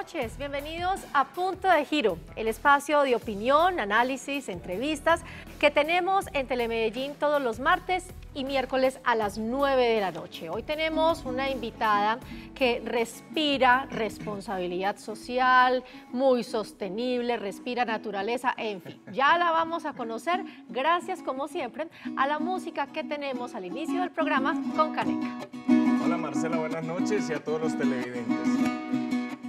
Buenas noches. Bienvenidos a Punto de Giro, el espacio de opinión, análisis, entrevistas que tenemos en Telemedellín todos los martes y miércoles a las 9 de la noche. Hoy tenemos una invitada que respira responsabilidad social, muy sostenible, respira naturaleza, en fin, ya la vamos a conocer gracias como siempre a la música que tenemos al inicio del programa con Caneca. Hola Marcela, buenas noches y a todos los televidentes.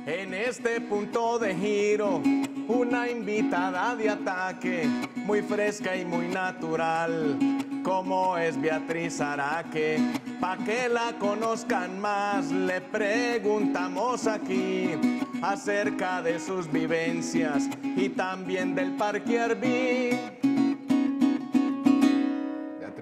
En este punto de giro, una invitada de ataque, muy fresca y muy natural, como es Beatriz Araque. Pa' que la conozcan más, le preguntamos aquí acerca de sus vivencias y también del Parque Arby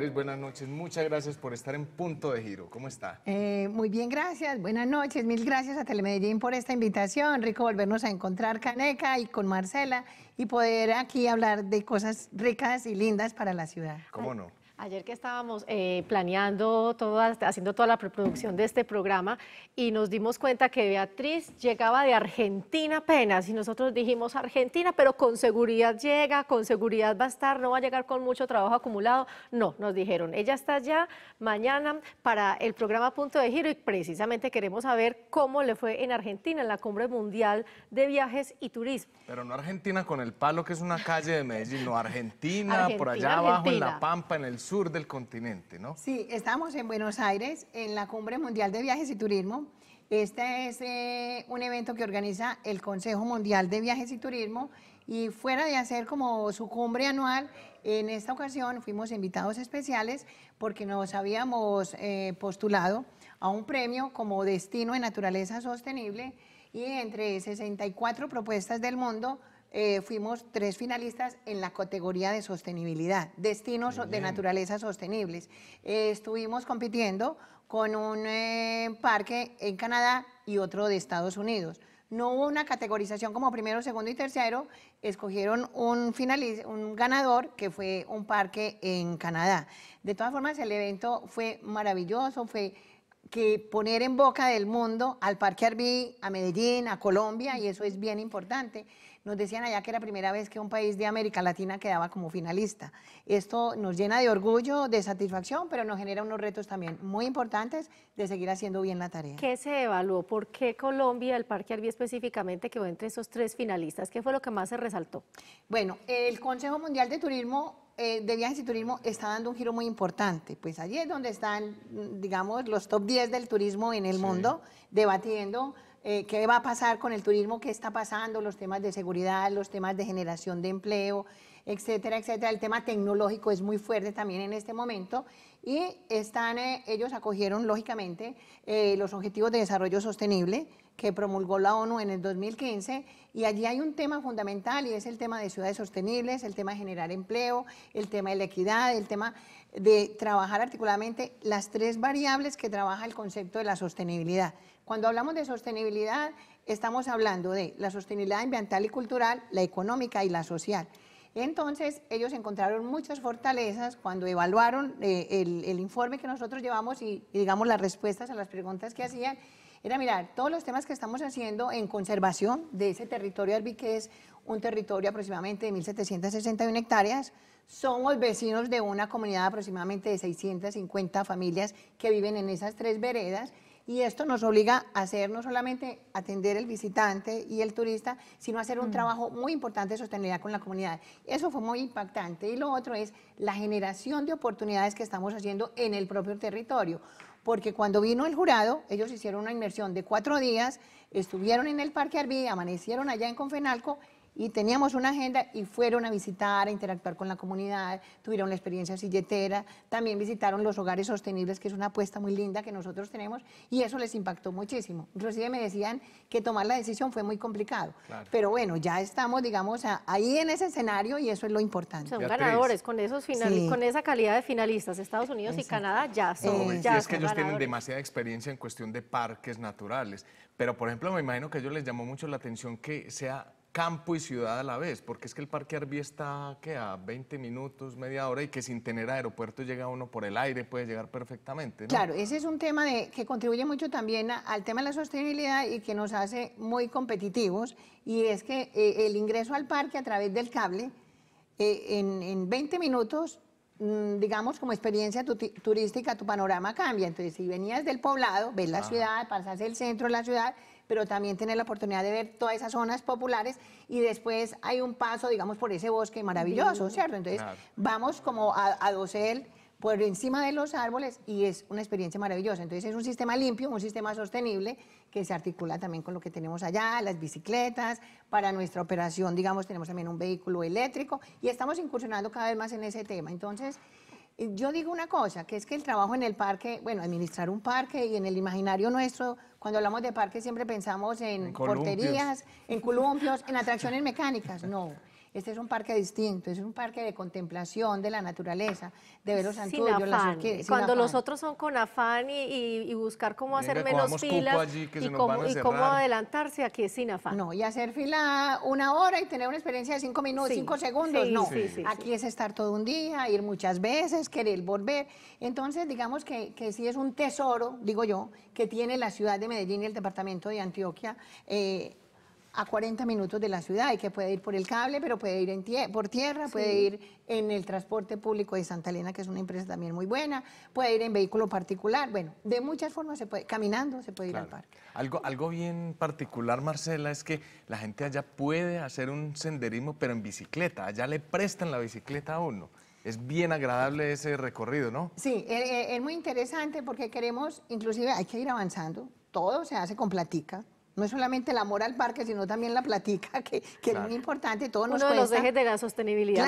buenas noches. Muchas gracias por estar en Punto de Giro. ¿Cómo está? Eh, muy bien, gracias. Buenas noches. Mil gracias a Telemedellín por esta invitación. Rico volvernos a encontrar Caneca y con Marcela y poder aquí hablar de cosas ricas y lindas para la ciudad. ¿Cómo no? Ayer que estábamos eh, planeando, toda, haciendo toda la preproducción de este programa y nos dimos cuenta que Beatriz llegaba de Argentina apenas y nosotros dijimos Argentina, pero con seguridad llega, con seguridad va a estar, no va a llegar con mucho trabajo acumulado. No, nos dijeron, ella está allá mañana para el programa Punto de Giro y precisamente queremos saber cómo le fue en Argentina, en la Cumbre Mundial de Viajes y Turismo. Pero no Argentina con el palo que es una calle de Medellín, no Argentina, por allá abajo en La Pampa, en el sur sur del continente, ¿no? Sí, estamos en Buenos Aires, en la Cumbre Mundial de Viajes y Turismo. Este es eh, un evento que organiza el Consejo Mundial de Viajes y Turismo y fuera de hacer como su cumbre anual, en esta ocasión fuimos invitados especiales porque nos habíamos eh, postulado a un premio como Destino de Naturaleza Sostenible y entre 64 propuestas del mundo eh, fuimos tres finalistas en la categoría de sostenibilidad, destinos de naturaleza sostenibles. Eh, estuvimos compitiendo con un eh, parque en Canadá y otro de Estados Unidos. No hubo una categorización como primero, segundo y tercero, escogieron un, un ganador que fue un parque en Canadá. De todas formas, el evento fue maravilloso, fue que poner en boca del mundo al Parque Arbí, a Medellín, a Colombia, y eso es bien importante. Nos decían allá que era primera vez que un país de América Latina quedaba como finalista. Esto nos llena de orgullo, de satisfacción, pero nos genera unos retos también muy importantes de seguir haciendo bien la tarea. ¿Qué se evaluó? ¿Por qué Colombia, el Parque Arví específicamente, quedó entre esos tres finalistas? ¿Qué fue lo que más se resaltó? Bueno, el Consejo Mundial de Turismo eh, de viajes y turismo está dando un giro muy importante. Pues allí es donde están, digamos, los top 10 del turismo en el mundo, debatiendo eh, qué va a pasar con el turismo, qué está pasando, los temas de seguridad, los temas de generación de empleo, etcétera, etcétera. El tema tecnológico es muy fuerte también en este momento y están, eh, ellos acogieron lógicamente eh, los Objetivos de Desarrollo Sostenible que promulgó la ONU en el 2015 y allí hay un tema fundamental y es el tema de ciudades sostenibles, el tema de generar empleo, el tema de la equidad, el tema de trabajar articuladamente las tres variables que trabaja el concepto de la sostenibilidad. Cuando hablamos de sostenibilidad, estamos hablando de la sostenibilidad ambiental y cultural, la económica y la social. Entonces, ellos encontraron muchas fortalezas cuando evaluaron eh, el, informe que nosotros llevamos y, digamos, las respuestas a las preguntas que hacían. Era mirar todos los temas que estamos haciendo en conservación de ese territorio que es un territorio aproximadamente de 1.761 hectáreas. Somos vecinos de una comunidad aproximadamente de 650 familias que viven en esas tres veredas. Y esto nos obliga a hacer no solamente atender el visitante y el turista, sino hacer un mm. trabajo muy importante de sostenibilidad con la comunidad. Eso fue muy impactante. Y lo otro es la generación de oportunidades que estamos haciendo en el propio territorio porque cuando vino el jurado, ellos hicieron una inmersión de cuatro días, estuvieron en el Parque Arbí, amanecieron allá en Confenalco y teníamos una agenda y fueron a visitar, a interactuar con la comunidad, tuvieron la experiencia silletera, también visitaron los hogares sostenibles, que es una apuesta muy linda que nosotros tenemos y eso les impactó muchísimo. Inclusive me decían que tomar la decisión fue muy complicado, pero bueno, ya estamos, digamos, ahí en ese escenario y eso es lo importante. Son ganadores con esos final, con esa calidad de finalistas, Estados Unidos y Canadá ya eh, son. ya es que ellos tienen demasiada experiencia en cuestión de parques naturales, pero por ejemplo me imagino que a ellos les llamó mucho la atención que sea campo y ciudad a la vez, porque es que el Parque Arbí está a 20 minutos, media hora, y que sin tener aeropuerto llega uno por el aire, puede llegar perfectamente. Claro, ese es un tema de, que contribuye mucho también al tema de la sostenibilidad y que nos hace muy competitivos, y es que eh, el ingreso al parque a través del cable, eh, en, 20 minutos, mm, digamos, como experiencia turística, tu panorama cambia. Entonces, si venías del poblado, ves la ciudad, pasas el centro de la ciudad, pero también tener la oportunidad de ver todas esas zonas populares y después hay un paso, digamos, por ese bosque maravilloso, ¿cierto? Entonces vamos como a, a dosel por encima de los árboles y es una experiencia maravillosa. Entonces es un sistema limpio, un sistema sostenible que se articula también con lo que tenemos allá, las bicicletas, para nuestra operación, digamos, tenemos también un vehículo eléctrico y estamos incursionando cada vez más en ese tema. Entonces, yo digo una cosa, que es que el trabajo en el parque, bueno, administrar un parque y en el imaginario nuestro, cuando hablamos de parque siempre pensamos en, porterías, en columpios, en atracciones mecánicas. No, este es un parque distinto, es un parque de contemplación de la naturaleza, de ver los santuarios, las orquídeas. Cuando nosotros los otros son con afán y, buscar cómo hacer menos filas y, cómo, adelantarse, aquí es sin afán. No, y hacer fila una hora y tener una experiencia de cinco minutos, cinco segundos, no. aquí es estar todo un día, ir muchas veces, querer volver. Entonces, digamos que, sí es un tesoro, digo yo, que tiene la ciudad de Medellín y el departamento de Antioquia. Eh, a 40 minutos de la ciudad y que puede ir por el cable, pero puede ir en por tierra, puede ir en el transporte público de Santa Elena, que es una empresa también muy buena, puede ir en vehículo particular, bueno, de muchas formas se puede, caminando se puede ir al parque. Algo, algo bien particular, Marcela, es que la gente allá puede hacer un senderismo, pero en bicicleta, allá le prestan la bicicleta a uno. Es bien agradable ese recorrido, ¿no? Sí, e, e, es muy interesante porque queremos, inclusive hay que ir avanzando, todo se hace con platica, no es solamente amor al parque, sino también la platica, que, es muy importante, todo los ejes de la sostenibilidad,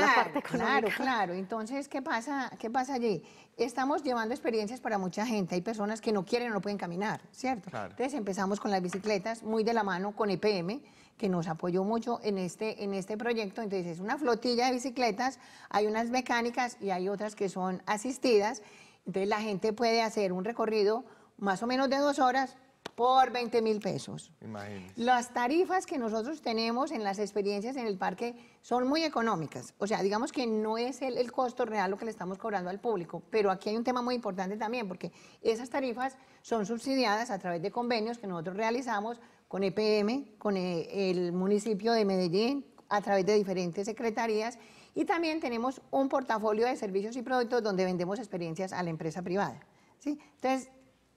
claro, Claro, Entonces, ¿qué pasa, ¿qué pasa allí? Estamos llevando experiencias para mucha gente. Hay personas que no quieren o no pueden caminar, ¿cierto? Entonces empezamos con las bicicletas, muy de la mano con EPM, que nos apoyó mucho en este, en este proyecto. Entonces, es una flotilla de bicicletas, hay unas mecánicas y hay otras que son asistidas. Entonces, la gente puede hacer un recorrido más o menos de dos horas por 20 mil pesos. Las tarifas que nosotros tenemos en las experiencias en el parque son muy económicas. O sea, digamos que no es el, costo real lo que le estamos cobrando al público, pero aquí hay un tema muy importante también, porque esas tarifas son subsidiadas a través de convenios que nosotros realizamos con EPM, con e, el municipio de Medellín, a través de diferentes secretarías. Y también tenemos un portafolio de servicios y productos donde vendemos experiencias a la empresa privada. ¿sí? Entonces,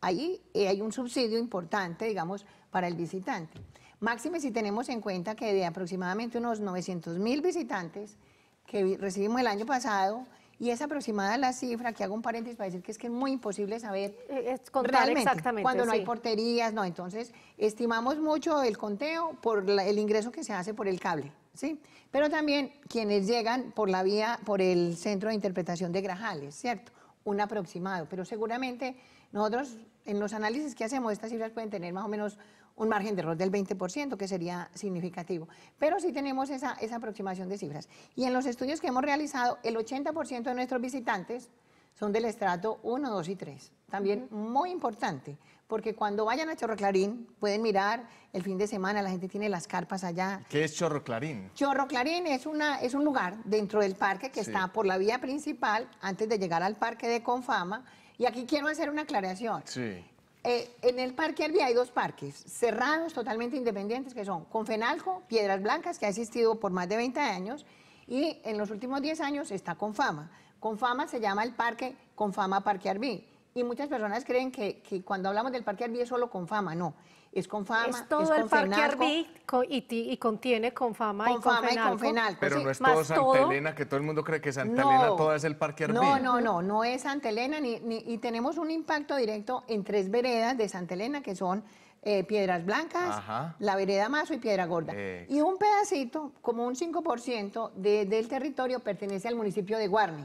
Ahí eh, hay un subsidio importante, digamos, para el visitante. Máxime si tenemos en cuenta que de aproximadamente unos 900 mil visitantes que recibimos el año pasado, y es aproximada la cifra, que hago un paréntesis para decir que es que es muy imposible saber eh, realmente, cuando no hay porterías, no, entonces estimamos mucho el conteo por el ingreso que se hace por el cable, ¿sí? Pero también quienes llegan por la vía, por el Centro de Interpretación de Grajales, ¿cierto? Un aproximado, pero seguramente nosotros en los análisis que hacemos, estas cifras pueden tener más o menos un margen de error del 20%, que sería significativo. Pero sí tenemos esa, esa aproximación de cifras. Y en los estudios que hemos realizado, el 80% de nuestros visitantes son del estrato 1, 2 y 3. También muy importante, porque cuando vayan a Chorro Clarín, pueden mirar el fin de semana, la gente tiene las carpas allá. ¿Qué es Chorro Clarín? Chorro Clarín es, una, es un lugar dentro del parque que está por la vía principal, antes de llegar al parque de Confama, y aquí quiero hacer una aclaración. Sí. Eh, en el Parque Arbi hay dos parques cerrados, totalmente independientes, que son Confenalco, Piedras Blancas, que ha existido por más de 20 años, y en los últimos 10 años está Confama. Confama se llama el parque Confama Parque Arbi Y muchas personas creen que, que cuando hablamos del Parque Arbi es solo Confama, no es fama, es todo es el parque Arbí y, y, contiene con fama y final Pero no es todo Santa Elena, que todo el mundo cree que Santa Elena toda es el parque Arví. No, no, no, no es Santa Elena y tenemos un impacto directo en tres veredas de Santa Elena que son eh, Piedras Blancas, la vereda Mazo y Piedra Gorda. Y un pedacito, como un 5% del territorio pertenece al municipio de Guarni,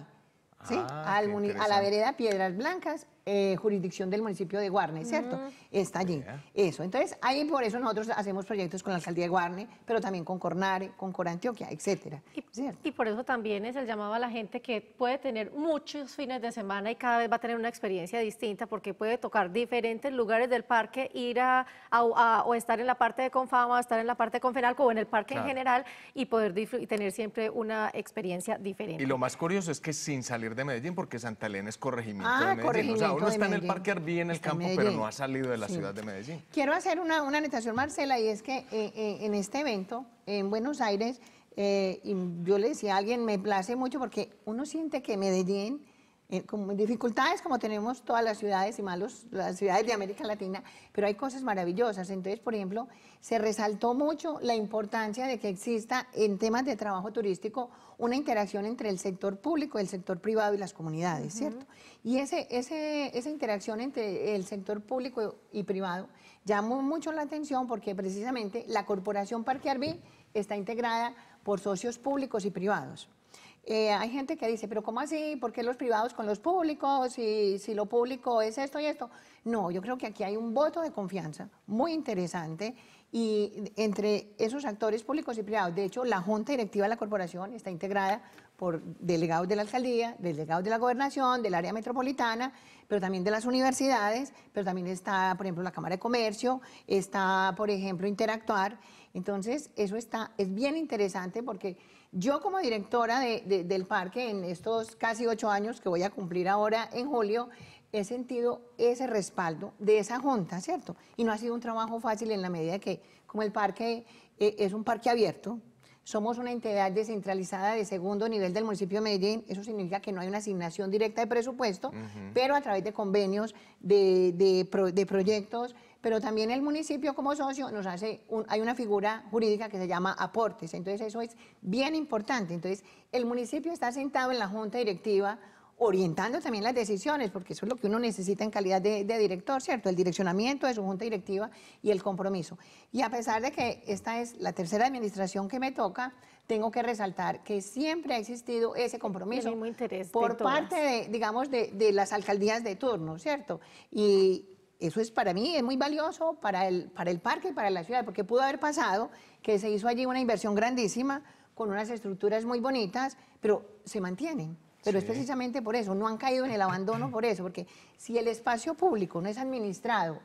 ah, a la vereda Piedras Blancas eh, jurisdicción del municipio de Guarne, ¿cierto? Mm. Está allí. Eso. Entonces, ahí por eso nosotros hacemos proyectos con la alcaldía de Guarne, pero también con Cornare, con Corantioquia, etcétera. Y, y, por eso también es el llamado a la gente que puede tener muchos fines de semana y cada vez va a tener una experiencia distinta porque puede tocar diferentes lugares del parque, ir a, o estar en la parte de Confama, estar en la parte de Confenalco o en el parque en general y poder y tener siempre una experiencia diferente. Y lo más curioso es que sin salir de Medellín, porque Santa Elena es corregimiento ah, de Medellín. Uno está en el Parque Arví en el campo, pero no ha salido de la ciudad de Medellín. Quiero hacer una, una anotación, Marcela, y es que eh, eh, en este evento, en Buenos Aires, eh, yo le decía a alguien, me place mucho porque uno siente que Medellín como dificultades como tenemos todas las ciudades y malos, las ciudades de América Latina, pero hay cosas maravillosas. Entonces, por ejemplo, se resaltó mucho la importancia de que exista en temas de trabajo turístico una interacción entre el sector público, el sector privado y las comunidades, ¿cierto? Y ese, ese, esa interacción entre el sector público y privado llamó mucho la atención porque precisamente la Corporación Parque Arbí está integrada por socios públicos y privados. Eh, hay gente que dice, pero ¿cómo así? ¿Por qué los privados con los públicos? Si, si lo público es esto y esto. No, yo creo que aquí hay un voto de confianza muy interesante y entre esos actores públicos y privados. De hecho, la junta directiva de la corporación está integrada por delegados de la alcaldía, delegados de la gobernación, del área metropolitana, pero también de las universidades, pero también está, por ejemplo, la Cámara de Comercio, está, por ejemplo, Interactuar. Entonces, eso está, es bien interesante porque yo como directora del parque en estos casi ocho años que voy a cumplir ahora en julio, he sentido ese respaldo de esa junta, ¿cierto? Y no ha sido un trabajo fácil en la medida que, como el parque eh, es un parque abierto, somos una entidad descentralizada de segundo nivel del municipio de Medellín, eso significa que no hay una asignación directa de presupuesto, pero a través de convenios, de proyectos, pero también el municipio como socio nos hace, hay una figura jurídica que se llama aportes, entonces eso es bien importante, entonces el municipio está sentado en la junta directiva orientando también las decisiones, porque eso es lo que uno necesita en calidad de, director, ¿cierto? El direccionamiento de su junta directiva y el compromiso. Y a pesar de que esta es la tercera administración que me toca, tengo que resaltar que siempre ha existido ese compromiso por parte, de, digamos, de las alcaldías de turno, ¿cierto? Y, eso es para mí es muy valioso para el, para el parque y para la ciudad, porque pudo haber pasado que se hizo allí una inversión grandísima con unas estructuras muy bonitas, pero se mantienen. Pero es precisamente por eso, no han caído en el abandono por eso, porque si el espacio público no es administrado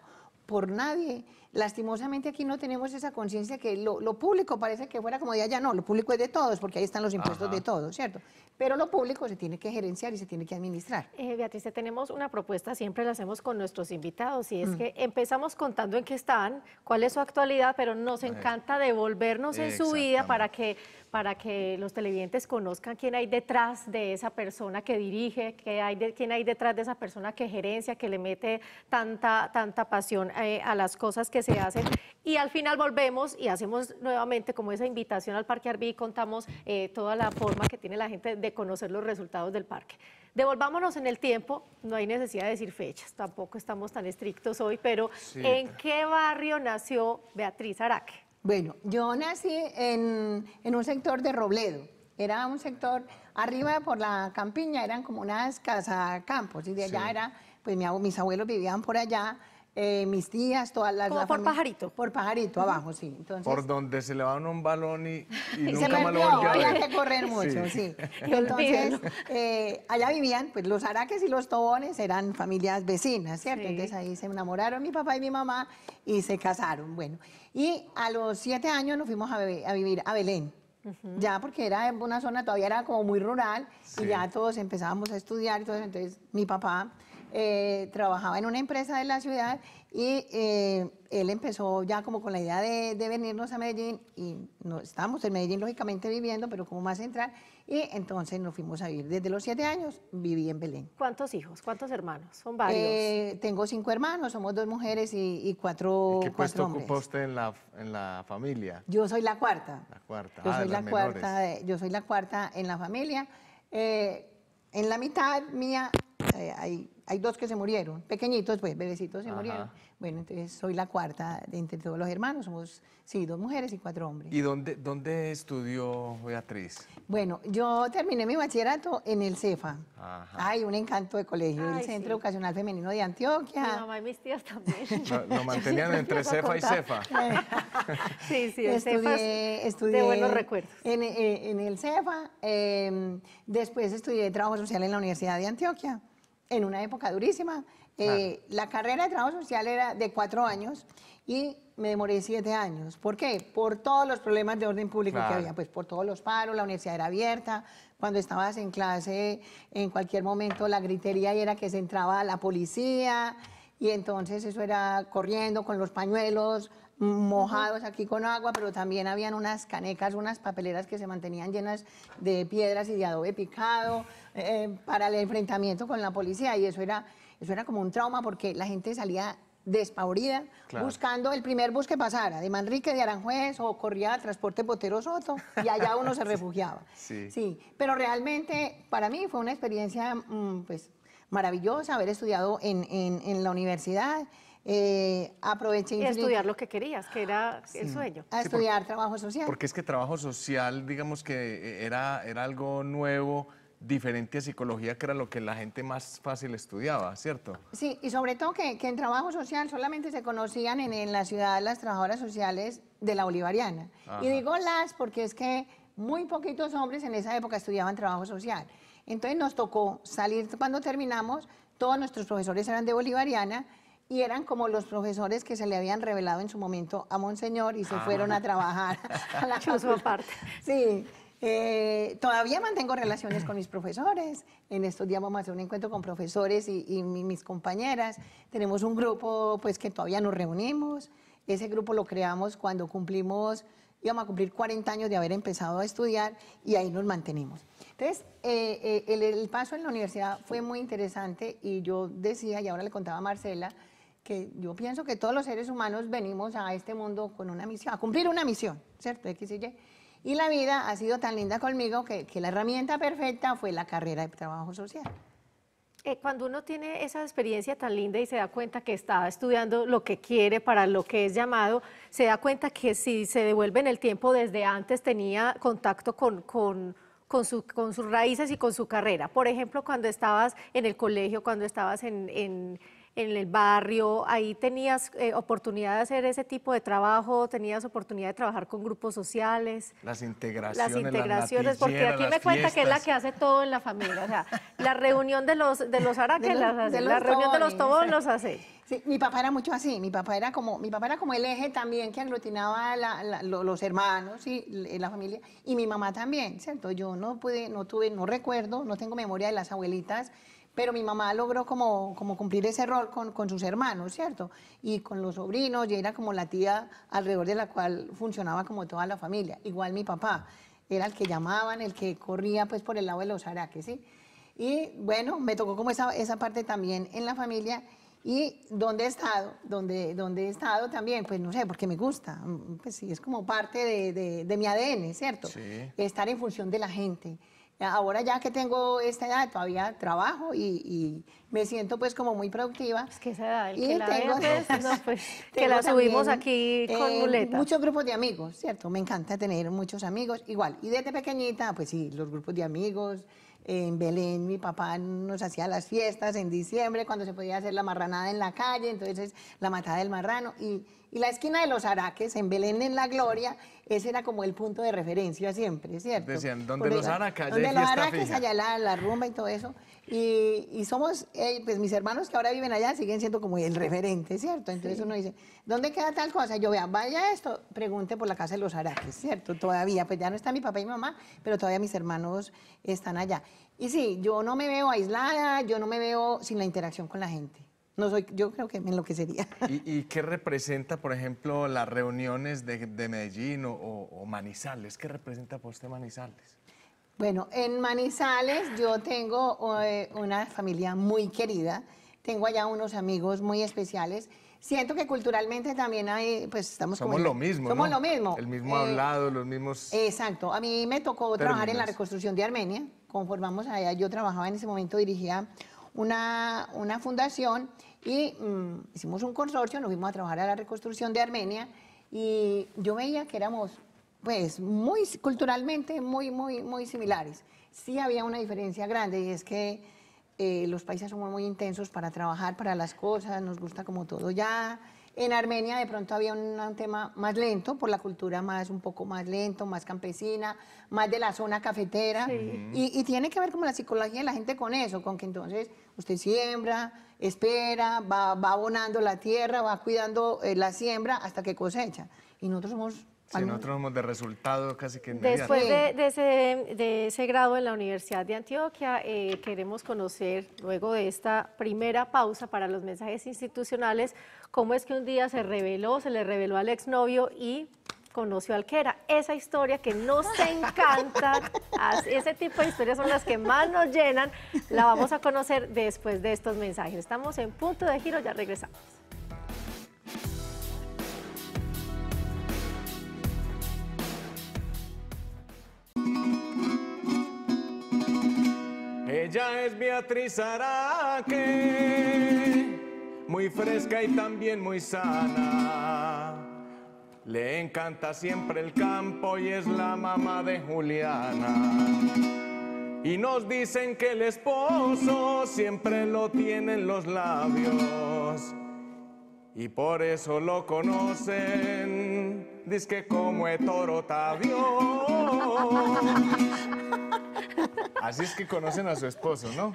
por nadie. Lastimosamente aquí no tenemos esa conciencia que lo, público parece que fuera como de allá, ah, no, lo público es de todos, porque ahí están los impuestos de todos, ¿cierto? Pero lo público se tiene que gerenciar y se tiene que administrar. Eh, Beatriz, tenemos una propuesta, siempre la hacemos con nuestros invitados, y es mm. que empezamos contando en qué están, cuál es su actualidad, pero nos encanta devolvernos en su vida para que para que los televidentes conozcan quién hay detrás de esa persona que dirige, hay quién hay detrás de esa persona que gerencia, que le mete tanta, tanta pasión eh, a las cosas que se hacen. Y al final volvemos y hacemos nuevamente como esa invitación al Parque Arví y contamos eh, toda la forma que tiene la gente de conocer los resultados del parque. Devolvámonos en el tiempo, no hay necesidad de decir fechas, tampoco estamos tan estrictos hoy, pero ¿en qué barrio nació Beatriz Araque? Bueno, yo nací en, un sector de Robledo. Era un sector arriba por la campiña, eran como unas campos y de allá era, pues mis abuelos vivían por allá eh, mis tías, todas las... por pajarito. Por pajarito, abajo, sí. por donde se le va un balón y, nunca se lo había que correr mucho, sí. Entonces, eh, allá vivían, pues los araques y los tobones eran familias vecinas, ¿cierto? Entonces ahí se enamoraron mi papá y mi mamá y se casaron, bueno. Y a los siete años nos fuimos a, vivir a Belén. Ya, porque era una zona, todavía era como muy rural, y ya todos empezábamos a estudiar, y entonces mi papá eh, trabajaba en una empresa de la ciudad y eh, él empezó ya como con la idea de, venirnos a Medellín y no, estábamos en Medellín lógicamente viviendo, pero como más central, y entonces nos fuimos a vivir. Desde los siete años viví en Belén. ¿Cuántos hijos? ¿Cuántos hermanos? Son varios. Eh, tengo cinco hermanos, somos dos mujeres y, cuatro cuatro, ¿Y ¿Qué puesto ocupa usted en la, familia? Yo soy la cuarta. La cuarta. Yo ah, soy la cuarta. Yo soy la cuarta en la familia en la mitad mía eh, hay, dos que se murieron, pequeñitos, pues, bebecitos se murieron. Bueno, entonces soy la cuarta de entre todos los hermanos, somos, sí, dos mujeres y cuatro hombres. ¿Y dónde, dónde estudió Beatriz? Bueno, yo terminé mi bachillerato en el CEFA. Ajá. Ay, un encanto de colegio, el Centro Educacional Femenino de Antioquia. No, mamá y mis tías también. Lo, mantenían entre CEFA y CEFA. Eh, sí, sí, el e estudié, CEFA estudié de buenos recuerdos. En, eh, el CEFA, em, después estudié Trabajo Social en la Universidad de Antioquia, en una época durísima, eh, la carrera de trabajo social era de cuatro años y me demoré siete años. ¿Por qué? Por todos los problemas de orden público que había, pues por todos los paros, la universidad era abierta, cuando estabas en clase, en cualquier momento la gritería era que se entraba la policía y entonces eso era corriendo con los pañuelos mojados aquí con agua, pero también habían unas canecas, unas papeleras que se mantenían llenas de piedras y de adobe picado eh, para el enfrentamiento con la policía y eso era eso era como un trauma porque la gente salía despavorida, buscando el primer bus que pasara, de Manrique, de Aranjuez, o corría a transporte Potero Soto, y allá uno se refugiaba. Sí. Pero realmente para mí fue una experiencia mm, pues, maravillosa haber estudiado en, la universidad. Eh, y estudiar lo que querías, que era el sueño. A estudiar trabajo social. Porque es que trabajo social, digamos que eh, era, era algo nuevo diferente psicología, que era lo que la gente más fácil estudiaba, ¿cierto? Sí, y sobre todo que, en trabajo social solamente se conocían en, la ciudad las trabajadoras sociales de la bolivariana. Y digo las porque es que muy poquitos hombres en esa época estudiaban trabajo social. Entonces nos tocó salir cuando terminamos, todos nuestros profesores eran de bolivariana, y eran como los profesores que se le habían revelado en su momento a Monseñor y se ah, fueron a trabajar a la parte. Sí, eh, todavía mantengo relaciones con mis profesores. En estos días vamos a hacer un encuentro con profesores y, mis compañeras. Tenemos un grupo pues, que todavía nos reunimos. Ese grupo lo creamos cuando cumplimos, íbamos a cumplir 40 años de haber empezado a estudiar y ahí nos mantenemos. Entonces, eh, eh, el, el paso en la universidad fue muy interesante y yo decía, y ahora le contaba a Marcela, que yo pienso que todos los seres humanos venimos a este mundo con una misión, a cumplir una misión, ¿cierto? X y Y. Y la vida ha sido tan linda conmigo que, la herramienta perfecta fue la carrera de trabajo social. Eh, cuando uno tiene esa experiencia tan linda y se da cuenta que está estudiando lo que quiere para lo que es llamado, se da cuenta que si se devuelve en el tiempo desde antes tenía contacto con, con con, sus raíces y con su carrera. Por ejemplo, cuando estabas en el colegio, cuando estabas en, en el barrio, ahí tenías eh, oportunidad de hacer ese tipo de trabajo, tenías oportunidad de trabajar con grupos sociales. Las integraciones. Las integraciones, porque aquí me cuenta que es la que hace todo en la familia. O sea, la reunión de los, de los araques, la reunión de los todos los hace. Sí, mi papá era mucho así, mi papá era como, mi papá era como el eje también que aglutinaba la, los hermanos y eh, la familia, y mi mamá también, ¿cierto? Yo no pude, no tuve, no recuerdo, no tengo memoria de las abuelitas pero mi mamá logró como, como cumplir ese rol con, sus hermanos, ¿cierto? Y con los sobrinos, y era como la tía alrededor de la cual funcionaba como toda la familia. Igual mi papá, era el que llamaban, el que corría pues por el lado de los araques, ¿sí? Y bueno, me tocó como esa, parte también en la familia. Y dónde he estado, donde, dónde he estado también, pues no sé, porque me gusta, mm, pues sí, es como parte de, mi ADN, ¿cierto? Estar en función de la gente, Ahora ya que tengo esta edad, todavía trabajo y, me siento pues como muy productiva. Es que esa edad, el que la tengo, pues, pues, que la subimos aquí con eh, Muchos grupos de amigos, ¿cierto? Me encanta tener muchos amigos, igual. Y desde pequeñita, pues sí, los grupos de amigos. En Belén mi papá nos hacía las fiestas en diciembre cuando se podía hacer la marranada en la calle, entonces la matada del marrano y y la esquina de los Araques, en Belén, en La Gloria, ese era como el punto de referencia siempre, ¿cierto? Decían, donde los Araques, Donde los Araques, allá la, rumba y todo eso. Y, somos, eh, pues mis hermanos que ahora viven allá siguen siendo como el referente, ¿cierto? Entonces uno dice, ¿dónde queda tal cosa? Yo vea, vaya esto, pregunte por la casa de los Araques, ¿cierto? Todavía, pues ya no está mi papá y mi mamá, pero todavía mis hermanos están allá. Y sí, yo no me veo aislada, yo no me veo sin la interacción con la gente. No soy, yo creo que me enloquecería. ¿Y, y qué representa, por ejemplo, las reuniones de, Medellín o, Manizales? ¿Qué representa para usted Manizales? Bueno, en Manizales yo tengo eh, una familia muy querida, tengo allá unos amigos muy especiales. Siento que culturalmente también hay, pues estamos somos como... lo mismo, Somos lo mismo. El mismo eh, hablado, los mismos... Exacto. A mí me tocó trabajar en la reconstrucción de Armenia, conformamos allá, yo trabajaba en ese momento, dirigía una, una fundación y mm, hicimos un consorcio, nos fuimos a trabajar a la reconstrucción de Armenia y yo veía que éramos, pues, muy culturalmente, muy, muy, muy similares. Sí había una diferencia grande y es que eh, los países somos muy intensos para trabajar, para las cosas, nos gusta como todo ya, en Armenia de pronto había un, tema más lento, por la cultura más un poco más lento, más campesina, más de la zona cafetera. Y, tiene que ver como la psicología de la gente con eso, con que entonces usted siembra, espera, va, abonando la tierra, va cuidando eh, la siembra hasta que cosecha. Y nosotros somos si nosotros de resultado casi que Después de, ese, de, ese, grado en la Universidad de Antioquia, eh, queremos conocer, luego de esta primera pausa para los mensajes institucionales, cómo es que un día se reveló, se le reveló al exnovio y conoció al que era. Esa historia que nos encanta, ese tipo de historias son las que más nos llenan, la vamos a conocer después de estos mensajes. Estamos en punto de giro, ya regresamos. Ella es Beatriz Araque, muy fresca y también muy sana. Le encanta siempre el campo y es la mamá de Juliana. Y nos dicen que el esposo siempre lo tiene en los labios. Y por eso lo conocen, dice que como es toro Así es que conocen a su esposo, ¿no?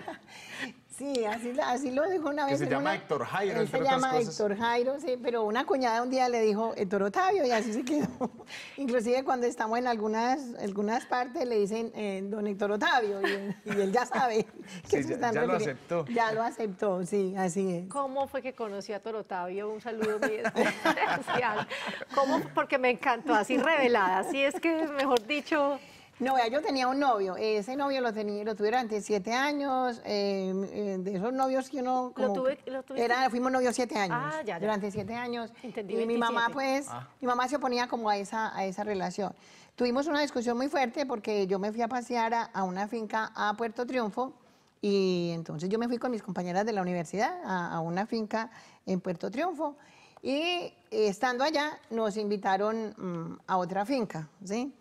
Sí, así, lo dijo una vez. Que se llama Héctor Jairo. Él se llama Héctor Jairo, sí, pero una cuñada un día le dijo Héctor Otavio y así se quedó. Inclusive cuando estamos en algunas, algunas partes le dicen eh, don Héctor Otavio y, él ya sabe que se ya, ya lo aceptó. Ya lo aceptó, sí, así es. ¿Cómo fue que conocí a Héctor Otavio? Un saludo muy especial. ¿Cómo? Porque me encantó, así revelada. Así es que, mejor dicho... No, yo tenía un novio. Ese novio lo tenía, lo tuve durante siete años. Eh, eh, de esos novios que uno. lo tuve, era, fuimos novios siete años. Ah, ya, Durante siete años. Entendí, y mi mamá, pues, ah. mi mamá se oponía como a esa, a esa relación. Tuvimos una discusión muy fuerte porque yo me fui a pasear a, una finca a Puerto Triunfo. Y entonces yo me fui con mis compañeras de la universidad a, una finca en Puerto Triunfo. Y estando allá, nos invitaron mm, a otra finca, ¿sí?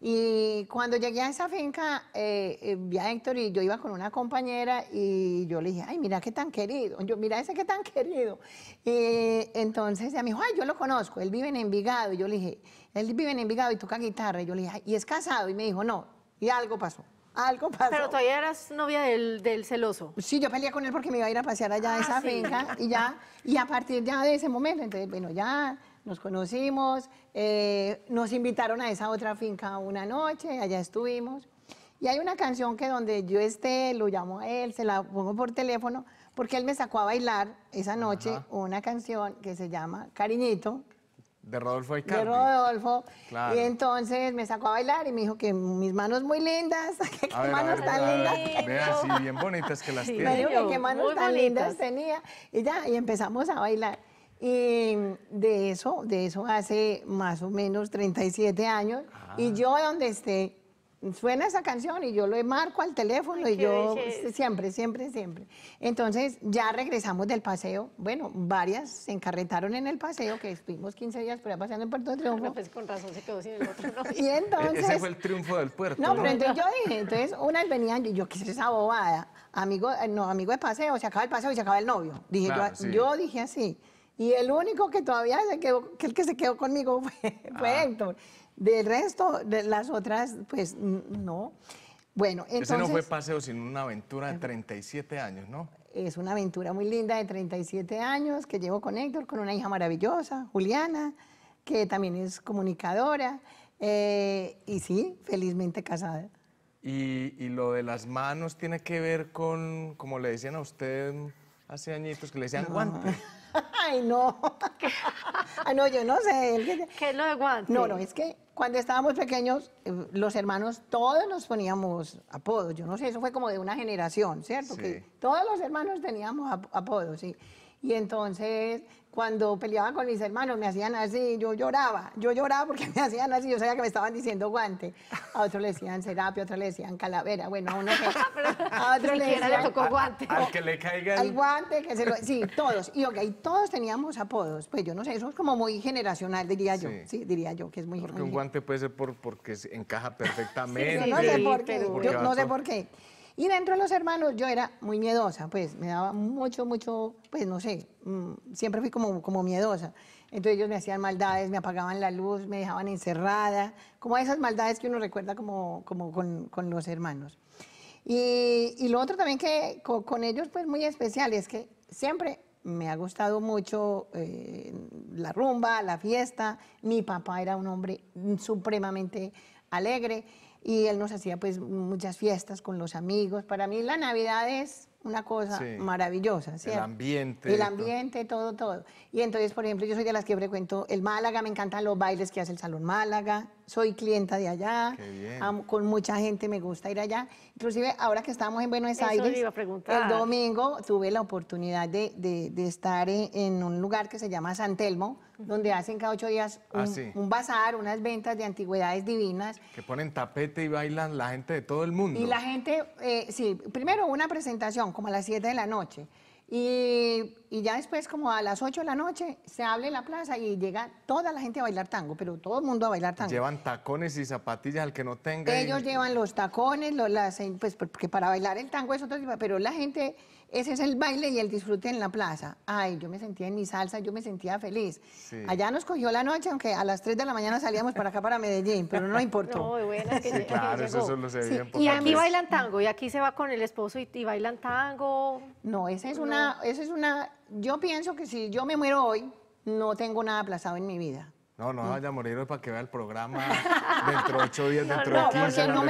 Y cuando llegué a esa finca, eh, eh, vi a Héctor y yo iba con una compañera y yo le dije, ay, mira qué tan querido, yo, mira ese qué tan querido. Eh, entonces ella me dijo, ay, yo lo conozco, él vive en Envigado. Y yo le dije, él vive en Envigado y toca guitarra. Y yo le dije, ay, y es casado. Y me dijo, no, y algo pasó. Algo pasó. Pero todavía eras novia del, celoso. Sí, yo peleé con él porque me iba a ir a pasear allá a ah, esa finca y ya, y a partir ya de ese momento, entonces, bueno, ya nos conocimos, eh, nos invitaron a esa otra finca una noche, allá estuvimos. Y hay una canción que donde yo esté, lo llamo a él, se la pongo por teléfono, porque él me sacó a bailar esa noche una canción que se llama Cariñito. De Rodolfo Carmen. De Rodolfo. Y entonces me sacó a bailar y me dijo que mis manos muy lindas, que qué manos tan lindas. Vean, sí, bien bonitas que las tiene. Me dijo que qué manos tan lindas tenía. Y ya, y empezamos a bailar. Y de eso, de eso hace más o menos 37 años. Y ah. yo donde esté, suena esa canción y yo lo marco al teléfono y yo siempre, siempre, siempre. Entonces ya regresamos del paseo. Bueno, varias se encarretaron en el paseo, que estuvimos 15 días Pero ya pasando en Puerto de Triunfo. No, pues con razón se quedó sin el otro. No. y entonces... Ese fue el triunfo del puerto. No, pero entonces yo dije, entonces unas venían, yo, quise esa bobada, amigo, eh, no, amigo de paseo, se acaba el paseo y se acaba el novio. Dije, yo dije así. Y el único que todavía se quedó, que el que se quedó conmigo fue, ah. Héctor. Del resto, de las otras, pues no. Bueno, entonces... Ese no fue paseo, sino una aventura de 37 años, ¿no? Es una aventura muy linda de 37 años que llevo con Héctor, con una hija maravillosa, Juliana, que también es comunicadora. Eh, y sí, felizmente casada. Y, lo de las manos tiene que ver con, como le decían a usted hace añitos, que le decían guante. Ay, no. Ay, no, yo no sé. ¿Qué es lo de No, no, es que cuando estábamos pequeños, eh, los hermanos todos nos poníamos apodos. Yo no sé, eso fue como de una generación, ¿cierto? Sí. Que todos los hermanos teníamos apodos, sí. Y entonces cuando peleaba con mis hermanos me hacían así, yo lloraba, yo lloraba porque me hacían así, yo sabía que me estaban diciendo guante. A otros le decían serapio, a otros le decían calavera, bueno, a uno a otro le tocó guante. al que le caiga el... Al guante, que se lo... Sí, todos. Y ok, todos teníamos apodos, pues yo no sé, eso es como muy generacional, diría yo, sí, diría yo, que es muy... Porque un guante puede ser por, porque encaja perfectamente. no sé por qué, yo no sé por qué. Y dentro de los hermanos yo era muy miedosa, pues me daba mucho, mucho, pues no sé, mm, siempre fui como, como miedosa. Entonces ellos me hacían maldades, me apagaban la luz, me dejaban encerrada, como esas maldades que uno recuerda como, como con, con los hermanos. Y, y, lo otro también que con, ellos pues muy especial es que siempre me ha gustado mucho eh, la rumba, la fiesta. Mi papá era un hombre supremamente alegre y él nos hacía pues muchas fiestas con los amigos. Para mí la Navidad es una cosa maravillosa, El ambiente. El ambiente, todo. todo, Y entonces, por ejemplo, yo soy de las que frecuento el Málaga, me encantan los bailes que hace el Salón Málaga, soy clienta de allá, con mucha gente me gusta ir allá. Inclusive, ahora que estamos en Buenos Aires, el domingo tuve la oportunidad de, estar en, un lugar que se llama San Telmo, donde hacen cada ocho días ah, un, bazar, unas ventas de antigüedades divinas. Que ponen tapete y bailan la gente de todo el mundo. Y la gente, eh, sí, primero una presentación como a las 7 de la noche. Y, y, ya después, como a las 8 de la noche, se abre la plaza y llega toda la gente a bailar tango, pero todo el mundo a bailar tango. Llevan tacones y zapatillas al que no tenga. Ellos llevan los tacones, las, pues porque para bailar el tango es otro tipo, pero la gente ese es el baile y el disfrute en la plaza. Ay, yo me sentía en mi salsa, yo me sentía feliz. Allá nos cogió la noche, aunque a las 3 de la mañana salíamos para acá, para Medellín, pero no importó. No, que claro, eso Y aquí bailan tango, y aquí se va con el esposo y, bailan tango. No, esa es una, esa es una, yo pienso que si yo me muero hoy, no tengo nada aplazado en mi vida. No, no vaya mm. a morir para que vea el programa dentro de ocho días, dentro de no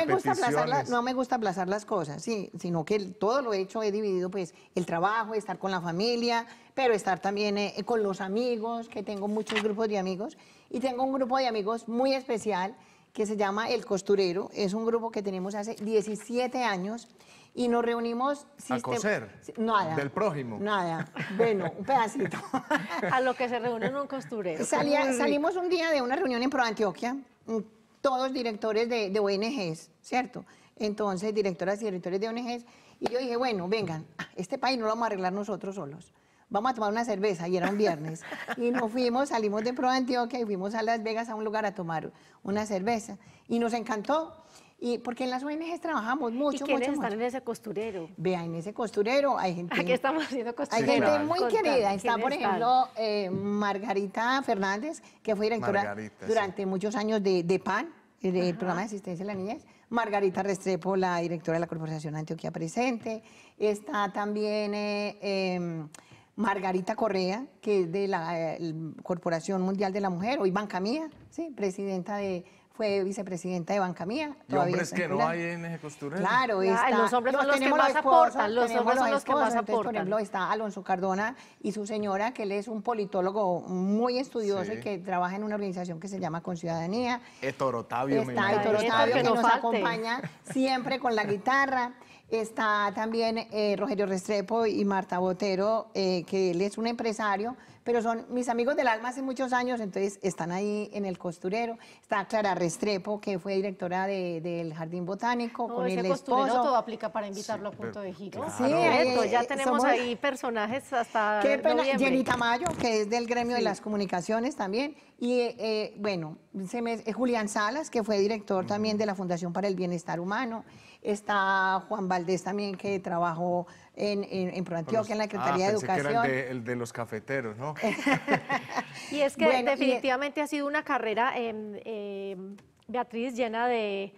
me, gusta aplazar las cosas, sí, sino que todo lo he hecho, he dividido pues el trabajo, estar con la familia, pero estar también eh, eh, con los amigos, que tengo muchos grupos de amigos, y tengo un grupo de amigos muy especial que se llama El Costurero, es un grupo que tenemos hace 17 años y nos reunimos... A coser. Nada. Del prójimo. Nada. Bueno, un pedacito. a lo que se reúnen un costurero. salimos un día de una reunión en Pro Antioquia, mm, todos directores de, de ONGs, ¿cierto? Entonces, directoras y directores de ONGs. Y yo dije, bueno, vengan, ah, este país no lo vamos a arreglar nosotros solos vamos a tomar una cerveza, y era un viernes. Y nos fuimos, salimos de Pro Antioquia y fuimos a Las Vegas a un lugar a tomar una cerveza. Y nos encantó. Y porque en las ONGs trabajamos mucho, ¿Y mucho, están en ese costurero? Vea, en ese costurero hay gente... Aquí estamos haciendo costurero. Hay gente muy querida. Está, por ejemplo, eh, Margarita Fernández, que fue directora durante muchos años de, PAN, del programa de asistencia a la niñez. Margarita Restrepo, la directora de la Corporación Antioquia Presente. Está también... Eh, em, Margarita Correa, que es de la eh, Corporación Mundial de la Mujer, hoy Banca Mía, ¿sí? presidenta de fue vicepresidenta de Banca Mía. Y hombres que no hay en Eje Costurero. Claro, está, los hombres son los, que más aportan, los hombres los los que más Por ejemplo, está Alonso Cardona y su señora, que él es un politólogo muy estudioso y que trabaja en una organización que se llama Conciudadanía. Otavio. Está Etorotavio, que, que nos acompaña siempre con la guitarra. Está también eh, Rogelio Restrepo y Marta Botero, eh, que él es un empresario, pero son mis amigos del alma hace muchos años, entonces están ahí en el costurero. Está Clara Restrepo, que fue directora del Jardín Botánico, con el costurero todo aplica para invitarlo a punto de giro. Sí, pues ya eh, tenemos ahí personajes hasta Qué pena, Jenny que es del gremio de las comunicaciones también. Y bueno, se Julián Salas, que fue director también de la Fundación para el Bienestar Humano. Está Juan Valdés también, que trabajó en, en, en ProAntioquia, en la ah, Secretaría de Educación. Que era el, de, los cafeteros, ¿no? y es que eh, definitivamente ha sido una carrera, em, em, Beatriz, llena de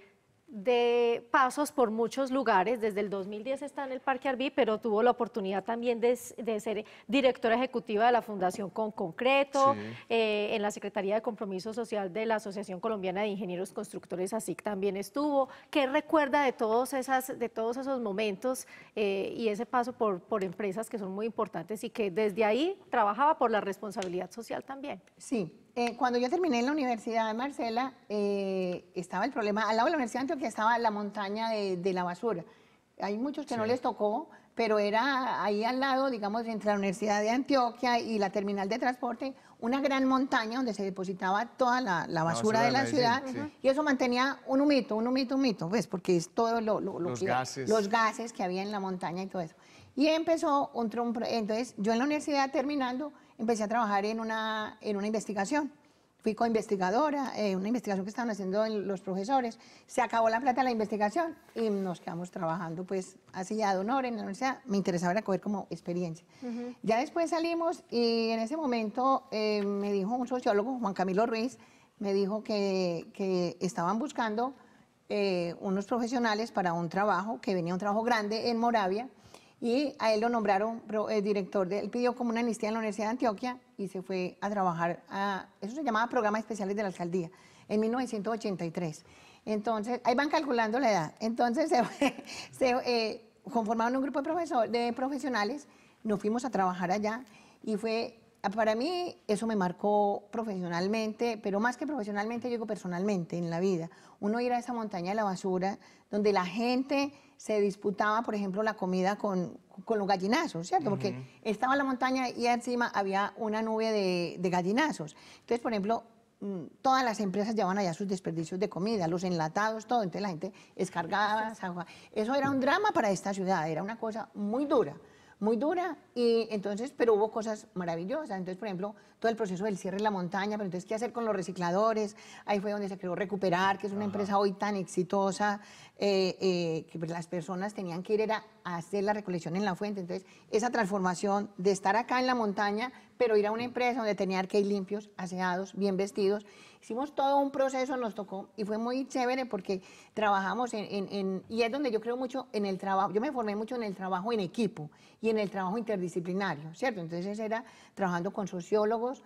de pasos por muchos lugares. Desde el 2010 está en el Parque Arbí, pero tuvo la oportunidad también de, ser directora ejecutiva de la Fundación Con Concreto, eh, en la Secretaría de Compromiso Social de la Asociación Colombiana de Ingenieros Constructores, así también estuvo. ¿Qué recuerda de todos, esas, de todos esos momentos eh, y ese paso por, por empresas que son muy importantes y que desde ahí trabajaba por la responsabilidad social también? Sí, eh, cuando yo terminé en la universidad de Marcela, eh, estaba el problema, al lado de la universidad de Antioquia estaba la montaña de, la basura. Hay muchos que no les tocó, pero era ahí al lado, digamos, entre la Universidad de Antioquia y la terminal de transporte, una gran montaña donde se depositaba toda la, basura, de la, ciudad y eso mantenía un humito, un humito, un humito, pues, porque es todo lo, los, gases. los gases que había en la montaña y todo eso. Y empezó un entonces yo en la universidad terminando empecé a trabajar en una, en una investigación. Fui coinvestigadora, en eh, una investigación que estaban haciendo los profesores. Se acabó la plata de la investigación y nos quedamos trabajando, pues, así ya de honor en la universidad. Me interesaba era coger como experiencia. Ya después salimos y en ese momento eh, me dijo un sociólogo, Juan Camilo Ruiz, me dijo que, que estaban buscando eh, unos profesionales para un trabajo, que venía un trabajo grande en Moravia, y a él lo nombraron eh, director, de, él pidió como una amnistía en la Universidad de Antioquia y se fue a trabajar, a, eso se llamaba Programas Especiales de la Alcaldía, en 1983. Entonces, ahí van calculando la edad. Entonces, se, eh, conformaron un grupo de, de profesionales, nos fuimos a trabajar allá y fue para mí eso me marcó profesionalmente, pero más que profesionalmente, llegó personalmente en la vida. Uno ir a esa montaña de la basura, donde la gente se disputaba, por ejemplo, la comida con, con los gallinazos, ¿cierto? Porque estaba la montaña y encima había una nube de, de gallinazos. Entonces, por ejemplo, mm, todas las empresas llevaban allá sus desperdicios de comida, los enlatados, todo. Entonces la gente descargaba, eso era un drama para esta ciudad, era una cosa muy dura muy dura y entonces, pero hubo cosas maravillosas. Entonces, por ejemplo, todo el proceso del cierre de la montaña, pero entonces, ¿qué hacer con los recicladores? Ahí fue donde se creó Recuperar, que es una empresa hoy tan exitosa, eh, eh, que pues, las personas tenían que ir a hacer la recolección en la fuente. Entonces, esa transformación de estar acá en la montaña, pero ir a una empresa donde tenían que ir limpios, aseados, bien vestidos Hicimos todo un proceso, nos tocó y fue muy chévere porque trabajamos en, y es donde yo creo mucho en el trabajo, yo me formé mucho en el trabajo en equipo y en el trabajo interdisciplinario, ¿cierto? Entonces era trabajando con sociólogos,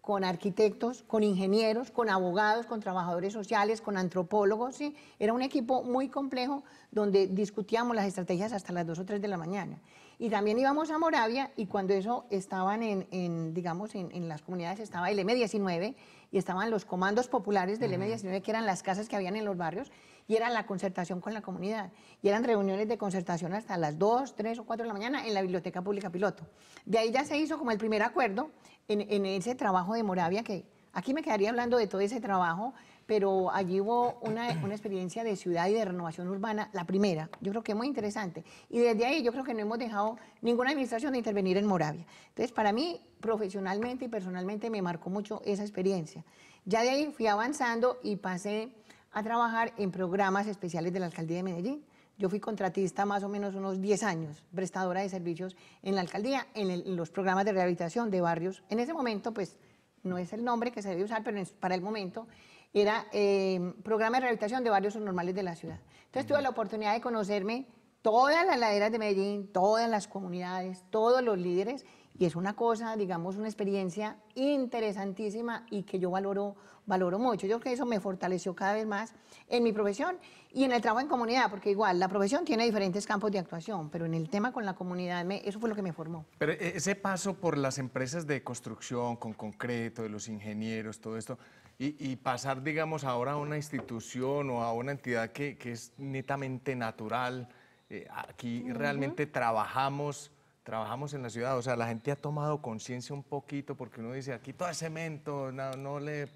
con arquitectos, con ingenieros, con abogados, con trabajadores sociales, con antropólogos. ¿sí? Era un equipo muy complejo donde discutíamos las estrategias hasta las 2 o 3 de la mañana. Y también íbamos a Moravia y cuando eso estaban en, digamos, en, las comunidades estaba el M19 y estaban los comandos populares del M19, que eran las casas que habían en los barrios, y era la concertación con la comunidad. Y eran reuniones de concertación hasta las 2, 3 o 4 de la mañana en la Biblioteca Pública Piloto. De ahí ya se hizo como el primer acuerdo en ese trabajo de Moravia que... Aquí me quedaría hablando de todo ese trabajo pero allí hubo una, una, experiencia de ciudad y de renovación urbana, la primera, yo creo que muy interesante. Y desde ahí yo creo que no hemos dejado ninguna administración de intervenir en Moravia. Entonces, para mí, profesionalmente y personalmente, me marcó mucho esa experiencia. Ya de ahí fui avanzando y pasé a trabajar en programas especiales de la Alcaldía de Medellín. Yo fui contratista más o menos unos 10 años, prestadora de servicios en la alcaldía, en, en los programas de rehabilitación de barrios. En ese momento, pues, no es el nombre que se debe usar, pero para el momento era em, programa de rehabilitación de barrios normales de la ciudad. Entonces tuve la oportunidad de conocerme todas las laderas de Medellín, todas las comunidades, todos los líderes, y es una cosa, digamos, una experiencia interesantísima y que yo valoro, valoro mucho. Yo creo que eso me fortaleció cada vez más en mi profesión y en el trabajo en comunidad, porque igual la profesión tiene diferentes campos de actuación, pero en el tema con la comunidad, eso fue lo que me formó. Pero e, ese paso por las empresas de construcción, con concreto, de los ingenieros, todo esto, y, pasar, digamos, ahora a una institución o a una entidad que, que es netamente natural. Eh, aquí realmente trabajamos, trabajamos en la ciudad. O sea, la gente ha tomado conciencia un poquito porque uno dice, aquí todo es cemento, no, le...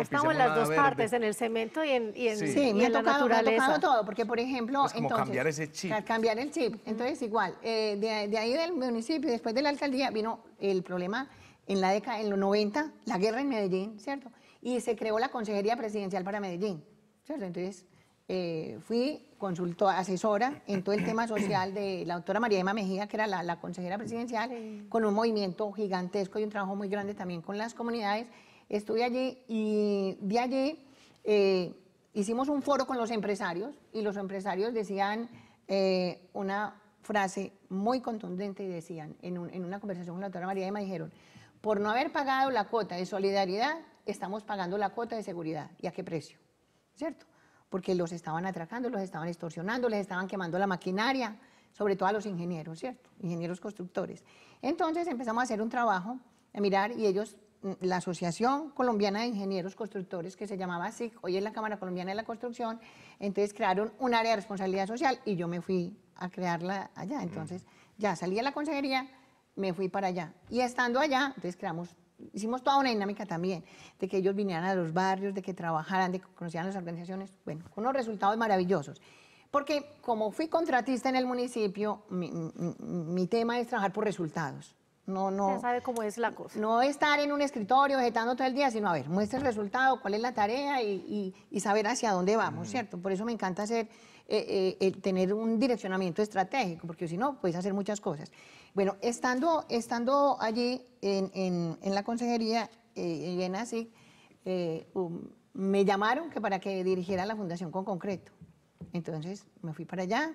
Estamos en las dos partes, en el cemento y en, y en, sí. tocado, la todo, porque por ejemplo... Es entonces, cambiar ese chip. Cambiar el chip. Entonces igual, eh, de, de ahí del municipio, después de la alcaldía, vino el problema en la década, en los 90, la guerra en Medellín, ¿cierto? y se creó la Consejería Presidencial para Medellín. Entonces, eh, fui consultora, asesora en todo el tema social de la doctora María Emma Mejía, que era la, consejera presidencial, con un movimiento gigantesco y un trabajo muy grande también con las comunidades. Estuve allí y de allí eh, hicimos un foro con los empresarios y los empresarios decían eh, una frase muy contundente y decían en, en una conversación con la doctora María Emma, dijeron, por no haber pagado la cuota de solidaridad, estamos pagando la cuota de seguridad. ¿Y a qué precio? ¿Cierto? Porque los estaban atracando, los estaban extorsionando, les estaban quemando la maquinaria, sobre todo a los ingenieros, ¿cierto? Ingenieros constructores. Entonces empezamos a hacer un trabajo, a mirar, y ellos, mm, la Asociación Colombiana de Ingenieros Constructores, que se llamaba SIC, hoy es la Cámara Colombiana de la Construcción, entonces crearon un área de responsabilidad social y yo me fui a crearla allá. Entonces mm. ya salí a la consejería, me fui para allá. Y estando allá, entonces creamos hicimos toda una dinámica también, de que ellos vinieran a los barrios, de que trabajaran, de que conocieran las organizaciones, bueno, con unos resultados maravillosos. Porque como fui contratista en el municipio, mi, tema es trabajar por resultados. No, no. Ya sabe cómo es la cosa. No estar en un escritorio vegetando todo el día, sino a ver, muestra el resultado, cuál es la tarea y, saber hacia dónde vamos, mm. ¿cierto? Por eso me encanta hacer, eh, eh, tener un direccionamiento estratégico, porque si no, puedes hacer muchas cosas. Bueno, estando, estando allí en, la consejería eh, en Así eh, um, me llamaron que para que dirigiera la fundación con concreto. Entonces me fui para allá.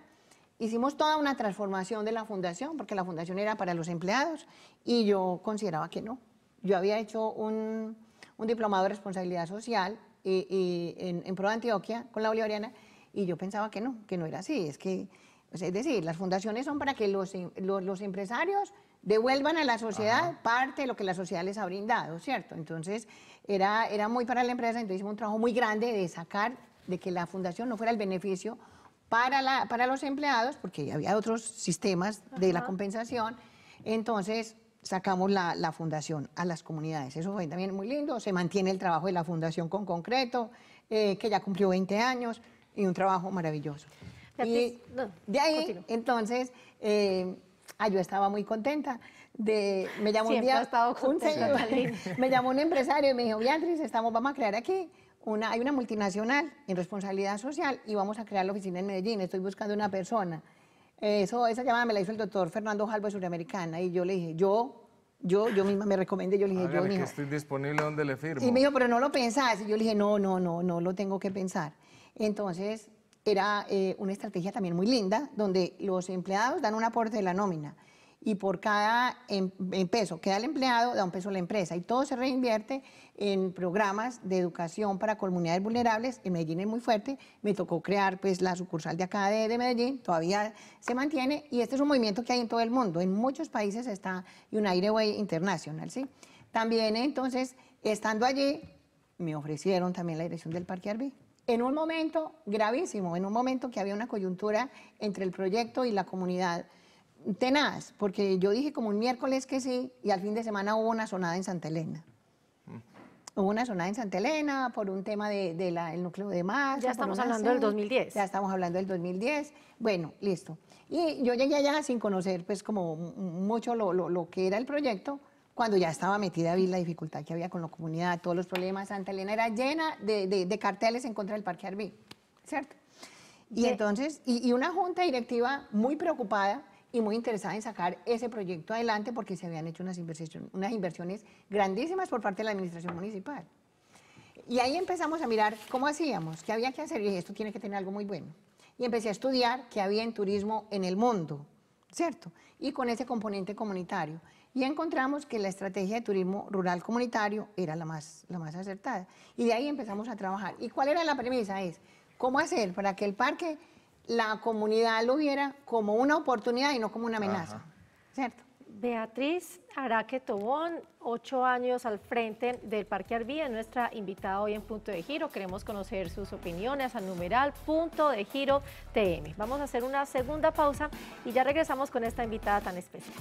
Hicimos toda una transformación de la fundación, porque la fundación era para los empleados y yo consideraba que no. Yo había hecho un, diplomado de responsabilidad social eh, en, en Pro Antioquia con la Bolivariana y yo pensaba que no, que no era así. Es que pues es decir, las fundaciones son para que los, em, empresarios devuelvan a la sociedad parte de lo que la sociedad les ha brindado, ¿cierto? Entonces, era, era muy para la empresa, entonces hicimos un trabajo muy grande de sacar, de que la fundación no fuera el beneficio para, los empleados, porque había otros sistemas de la compensación, entonces sacamos la, fundación a las comunidades. Eso fue también muy lindo, se mantiene el trabajo de la fundación con concreto, eh, que ya cumplió 20 años, y un trabajo maravilloso. Y de ahí, entonces, eh, ah, yo estaba muy contenta. De, me llamó un día me llamó un empresario y me dijo, Beatriz, estamos, vamos a crear aquí una, hay una multinacional en responsabilidad social y vamos a crear la oficina en Medellín. Estoy buscando una persona. Eso, esa llamada me la hizo el doctor Fernando Jalvo de Suramericana y yo le dije, yo, yo, yo misma me recomendé, yo le dije, yo, que estoy disponible donde le firmo. Y me dijo, pero no lo pensás. Y yo le dije, no, no, no, no lo tengo que pensar. Entonces, era eh, una estrategia también muy linda, donde los empleados dan un aporte de la nómina y por cada em, em, peso que da el empleado, da un peso la empresa. Y todo se reinvierte en programas de educación para comunidades vulnerables. En Medellín es muy fuerte. Me tocó crear pues, la sucursal de acá de, Medellín, todavía se mantiene. Y este es un movimiento que hay en todo el mundo. En muchos países está United Way International. ¿sí? También entonces, estando allí, me ofrecieron también la dirección del Parque arbí en un momento gravísimo, en un momento que había una coyuntura entre el proyecto y la comunidad tenaz, porque yo dije como un miércoles que sí y al fin de semana hubo una sonada en Santa Elena. Mm. Hubo una sonada en Santa Elena por un tema del de, el núcleo de más. Ya estamos hablando del 2010. Ya estamos hablando del 2010. Bueno, listo. Y yo llegué allá sin conocer pues como mucho lo que era el proyecto, cuando ya estaba metida, vi la dificultad que había con la comunidad, todos los problemas. Santa Elena era llena de, carteles en contra del Parque Arbí, ¿cierto? Y entonces, y, una junta directiva muy preocupada y muy interesada en sacar ese proyecto adelante porque se habían hecho unas inversiones, unas inversiones grandísimas por parte de la administración municipal. Y ahí empezamos a mirar cómo hacíamos, qué había que hacer y esto tiene que tener algo muy bueno. Y empecé a estudiar qué había en turismo en el mundo, ¿cierto? Y con ese componente comunitario y encontramos que la estrategia de turismo rural comunitario era la más, la más acertada. Y de ahí empezamos a trabajar. ¿Y cuál era la premisa? Es cómo hacer para que el parque, la comunidad lo viera como una oportunidad y no como una amenaza. ¿Cierto? Beatriz Araque Tobón, ocho años al frente del Parque Arbía, nuestra invitada hoy en Punto de Giro. Queremos conocer sus opiniones al numeral Punto de Giro TM. Vamos a hacer una segunda pausa y ya regresamos con esta invitada tan especial.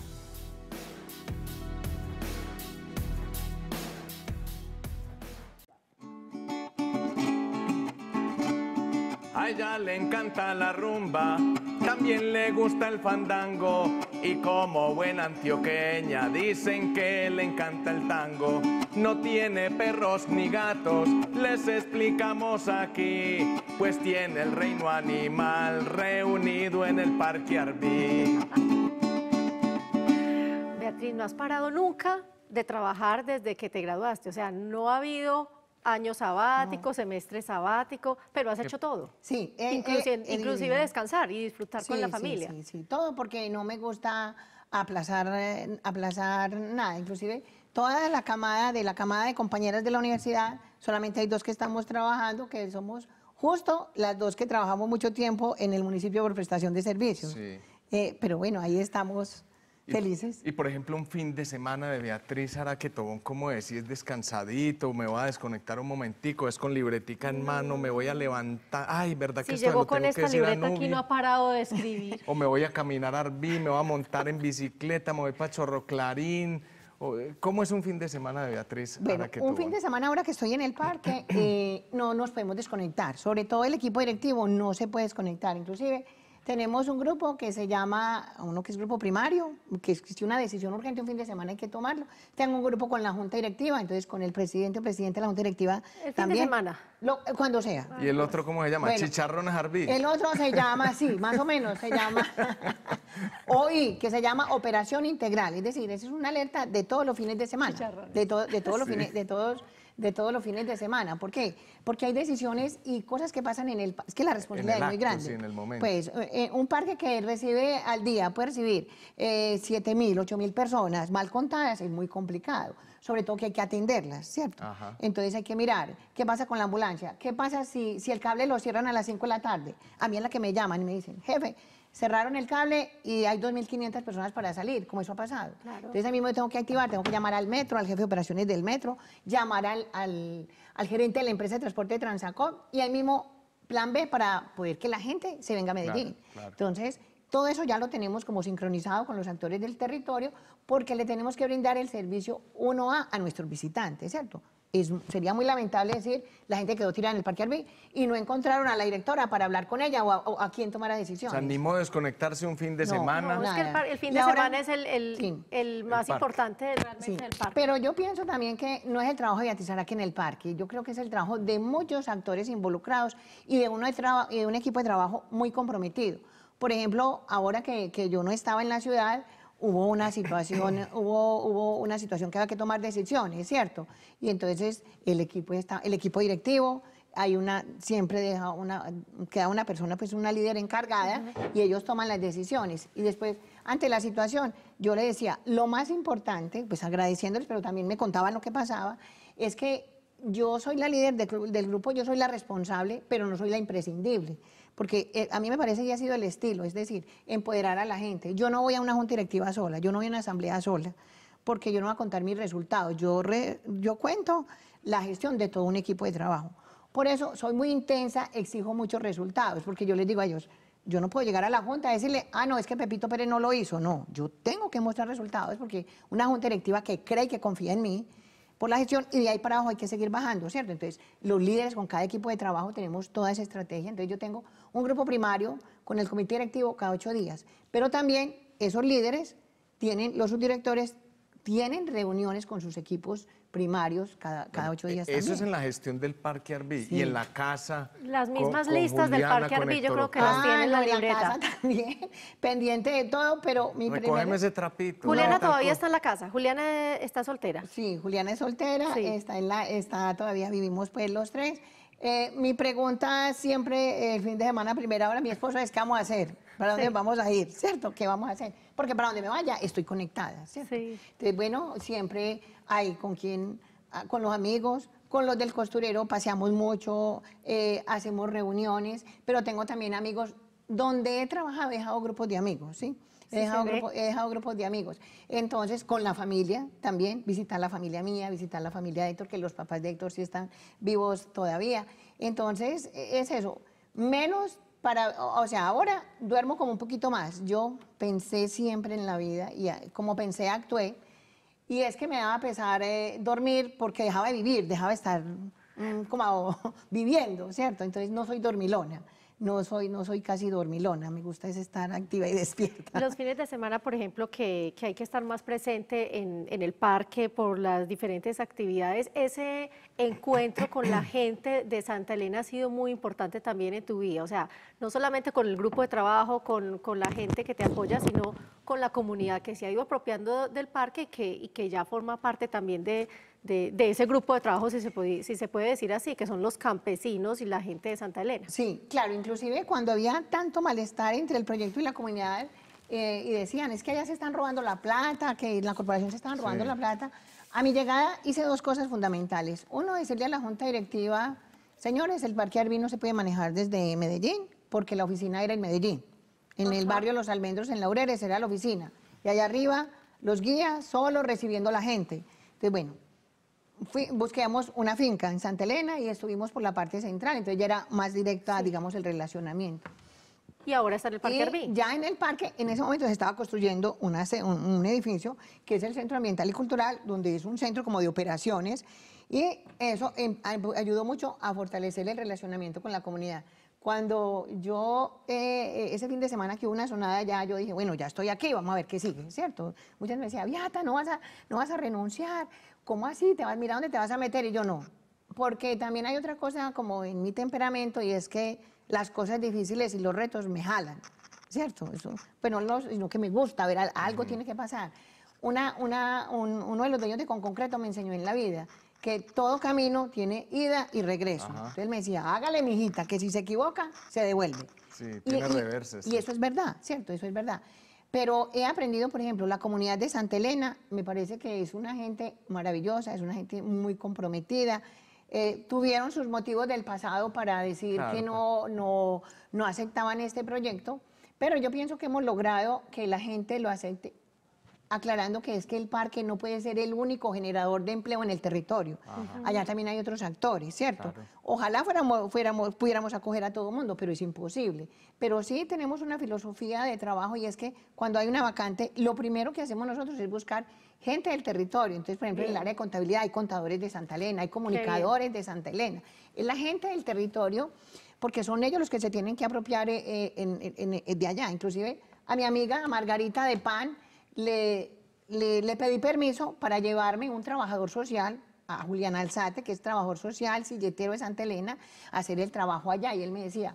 ella le encanta la rumba, también le gusta el fandango y como buena antioqueña dicen que le encanta el tango. No tiene perros ni gatos, les explicamos aquí, pues tiene el reino animal reunido en el Parque Arbí. Beatriz, ¿no has parado nunca de trabajar desde que te graduaste? O sea, no ha habido año sabático, semestre sabático, pero has hecho todo. Sí, eh, eh, eh, inclusive descansar y disfrutar con la familia. Sí, sí, todo porque no me gusta aplazar, aplazar nada, inclusive toda la camada de la camada de compañeras de la universidad, solamente hay dos que estamos trabajando, que somos justo las dos que trabajamos mucho tiempo en el municipio por prestación de servicios. Sí. pero bueno, ahí estamos Felices. Y, por ejemplo, un fin de semana de Beatriz Araquetobón, ¿cómo es? Si es descansadito, me voy a desconectar un momentico, es con libretica en mano, me voy a levantar. Ay, ¿verdad que Sí, llegó con esta libreta aquí no ha parado de escribir. o me voy a caminar a me voy a montar en bicicleta, me voy para Chorro Clarín. ¿Cómo es un fin de semana de Beatriz? Bueno, un fin de semana ahora que estoy en el parque, eh, no nos podemos desconectar. Sobre todo el equipo directivo no se puede desconectar. Inclusive tenemos un grupo que se llama, uno que es grupo primario, que existe una decisión urgente un fin de semana hay que tomarlo. Tengo un grupo con la junta directiva, entonces con el presidente o presidente de la junta directiva también. semana. Eh, cuando sea. ¿Y el otro cómo se llama? Chicharrones Arbí. El otro se llama, sí, más o menos, se llama Hoy, que se llama Operación Integral. Es decir, esa es una alerta de todos los fines de semana. De, de todos los fines, de todos de todos los fines de semana. ¿Por qué? Porque hay decisiones y cosas que pasan en el... Es que la responsabilidad es muy grande. en el momento. Pues eh, eh, un parque que recibe al día, puede recibir eh, 7 mil, mil personas mal contadas, es muy complicado. Sobre todo que hay que atenderlas, ¿cierto? Entonces hay que mirar qué pasa con la ambulancia, qué pasa si, si el cable lo cierran a las 5 de la tarde. A mí es la que me llaman y me dicen, jefe, cerraron el cable y hay 2.500 personas para salir, como eso ha pasado. Entonces, a mí me tengo que activar, tengo que llamar al metro, al jefe de operaciones del metro, llamar al, al, gerente de la empresa de transporte de Transacop y al mismo plan B para poder que la gente se venga a Medellín. Entonces, todo eso ya lo tenemos como sincronizado con los actores del territorio porque le tenemos que brindar el servicio 1A a nuestros visitantes, ¿cierto? sería muy lamentable decir, la gente quedó tirada en el parque Arví y no encontraron a la directora para hablar con ella o a, quien tomara decisiones. ni animó de desconectarse un fin de semana. No, es que el, fin de semana es el, más importante del parque. Pero yo pienso también que no es el trabajo de Beatriz aquí en el parque, yo creo que es el trabajo de muchos actores involucrados y de, y de un equipo de trabajo muy comprometido. Por ejemplo, ahora que yo no estaba en la ciudad, hubo una situación, hubo, hubo una situación que había que tomar decisiones, ¿cierto? Y entonces el equipo está, el equipo directivo, hay una, siempre deja una, queda una persona, pues una líder encargada, y ellos toman las decisiones. Y después, ante la situación, yo le decía, lo más importante, pues agradeciéndoles, pero también me contaban lo que pasaba, es que yo soy la líder del grupo, yo soy la responsable, pero no soy la imprescindible porque eh, a mí me parece que ha sido el estilo, es decir, empoderar a la gente. Yo no voy a una junta directiva sola, yo no voy a una asamblea sola, porque yo no voy a contar mis resultados, yo, yo cuento la gestión de todo un equipo de trabajo. Por eso soy muy intensa, exijo muchos resultados, porque yo les digo a ellos, yo no puedo llegar a la Junta a decirle, ah, no, es que Pepito Pérez no lo hizo. No, yo tengo que mostrar resultados porque una Junta Directiva que cree y que confía en mí por la gestión y de ahí para abajo hay que seguir bajando, ¿cierto? Entonces, los líderes con cada equipo de trabajo tenemos toda esa estrategia. Entonces, yo tengo un grupo primario con el comité directivo cada ocho días, pero también esos líderes tienen, los subdirectores tienen reuniones con sus equipos primarios cada, ocho e días. Eso es en la gestión del Parque Arbí y en la casa. Las mismas listas del Parque Arbí, yo creo que las tienen en la ah, libreta. también, pendiente de todo, pero mi primer... trapito. Juliana todavía está en la casa, Juliana está soltera. Sí, Juliana es soltera, está en la, está, todavía vivimos pues los tres. Eh, mi pregunta siempre el fin de semana, primera hora, mi esposa es, ¿qué vamos a hacer? para dónde vamos a ir, ¿cierto? ¿Qué vamos a hacer? Porque para donde me vaya estoy conectada, ¿cierto? Entonces, bueno, siempre hay con quien, ah, con los amigos, con los del costurero paseamos mucho, eh, hacemos reuniones, pero tengo también amigos donde he trabajado, he dejado grupos de amigos, ¿sí? he dejado grupos de amigos. Entonces, con la familia también, visitar la familia mía, visitar la familia de Héctor, que los papás de Héctor sí están vivos todavía. Entonces, e, es eso, menos para, o sea, ahora duermo como un poquito más. Yo pensé siempre en la vida y ah, como pensé actué. Y es que me daba pesar eh, dormir porque dejaba de vivir, dejaba de estar mm, como viviendo, ¿cierto? Entonces no soy dormilona no soy, no soy casi dormilona, me gusta es estar activa y despierta. Los fines de semana, por ejemplo, que, hay que estar más presente en, el parque por las diferentes actividades, ese encuentro con la gente de Santa Elena ha sido muy importante también en tu vida, o sea, no solamente con el grupo de trabajo, con, con la gente que te apoya, sino con la comunidad que se ha ido apropiando del parque que, y que ya forma parte también de de, ese grupo de trabajo, si se, puede, se puede decir así, que son los campesinos y la gente de Santa Elena. Sí, claro, inclusive cuando había tanto malestar entre el proyecto y la comunidad, eh, y decían, es que allá se están robando la plata, que la corporación se están robando la plata. A mi llegada hice dos cosas fundamentales. Uno, decirle a la junta directiva, señores, el parque Arbino se puede manejar desde Medellín, porque la oficina era en Medellín. En el barrio Los Almendros, en Laureles, era la oficina. Y allá arriba, los guías, solo recibiendo a la gente. Entonces, bueno, fui, una finca en Santa Elena y estuvimos por la parte central, entonces ya era más directa, digamos, el relacionamiento. Y ahora está en el Parque Sí, Ya en el parque, en ese momento se estaba construyendo una, un, edificio que es el Centro Ambiental y Cultural, donde es un centro como de operaciones y eso em, ayudó mucho a fortalecer el relacionamiento con la comunidad. Cuando yo, eh, eh, ese fin de semana que hubo una sonada ya, yo dije, bueno, ya estoy aquí, vamos a ver qué sigue, ¿cierto? Muchas me decían, Viata, no vas, a, no vas a renunciar, ¿cómo así? Te vas, mira dónde te vas a meter, y yo no. Porque también hay otra cosa como en mi temperamento, y es que las cosas difíciles y los retos me jalan, ¿cierto? Eso, pero no, sino que me gusta, ver, algo tiene que pasar. Una, una, uno de los dueños de Con Concreto me enseñó en la vida que todo camino tiene ida y regreso. Entonces él me decía, hágale, mijita, que si se equivoca, se devuelve. Sí, tiene y, reverses. Y, eso es verdad, ¿cierto? Eso es verdad. Pero he aprendido, por ejemplo, la comunidad de Santa Elena, me parece que es una gente maravillosa, es una gente muy comprometida. Eh, tuvieron sus motivos del pasado para decir que no, no, no aceptaban este proyecto, pero yo pienso que hemos logrado que la gente lo acepte aclarando que es que el parque no puede ser el único generador de empleo en el territorio. Allá también hay otros actores, ¿cierto? Ojalá fuéramos, pudiéramos acoger a todo mundo, pero es imposible. Pero sí tenemos una filosofía de trabajo y es que cuando hay una vacante, lo primero que hacemos nosotros es buscar gente del territorio. Entonces, por ejemplo, en el área de contabilidad hay contadores de Santa Elena, hay comunicadores de Santa Elena. Es la gente del territorio, porque son ellos los que se tienen que apropiar eh, eh, eh, de allá. Inclusive a mi amiga Margarita de Pan, le, le, pedí permiso para llevarme un trabajador social a Julián Alzate, que es trabajador social, silletero de Santa Elena, a hacer el trabajo allá. Y él me decía,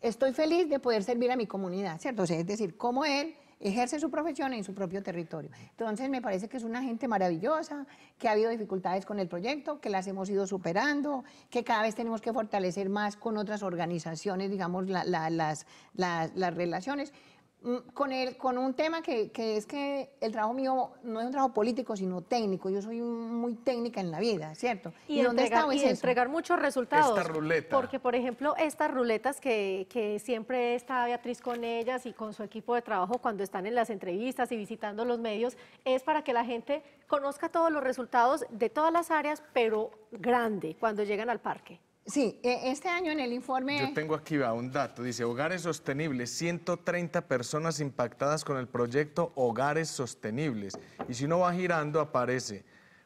estoy feliz de poder servir a mi comunidad, ¿cierto? es decir, como él ejerce su profesión en su propio territorio. Entonces, me parece que es una gente maravillosa, que ha habido dificultades con el proyecto, que las hemos ido superando, que cada vez tenemos que fortalecer más con otras organizaciones, digamos, las, las, las relaciones. Mm, con, el, con un tema que, que, es que el trabajo mío no es un trabajo político, sino técnico. Yo soy muy técnica en la vida, ¿cierto? Y, dónde entregar, entregar muchos resultados. Esta Porque, por ejemplo, estas ruletas que, que, siempre está Beatriz con ellas y con su equipo de trabajo cuando están en las entrevistas y visitando los medios, es para que la gente conozca todos los resultados de todas las áreas, pero grande, cuando llegan al parque. Sí, e, este año en el informe... Yo tengo aquí va, un dato, dice Hogares Sostenibles, 130 personas impactadas con el proyecto Hogares Sostenibles. Y si uno va girando aparece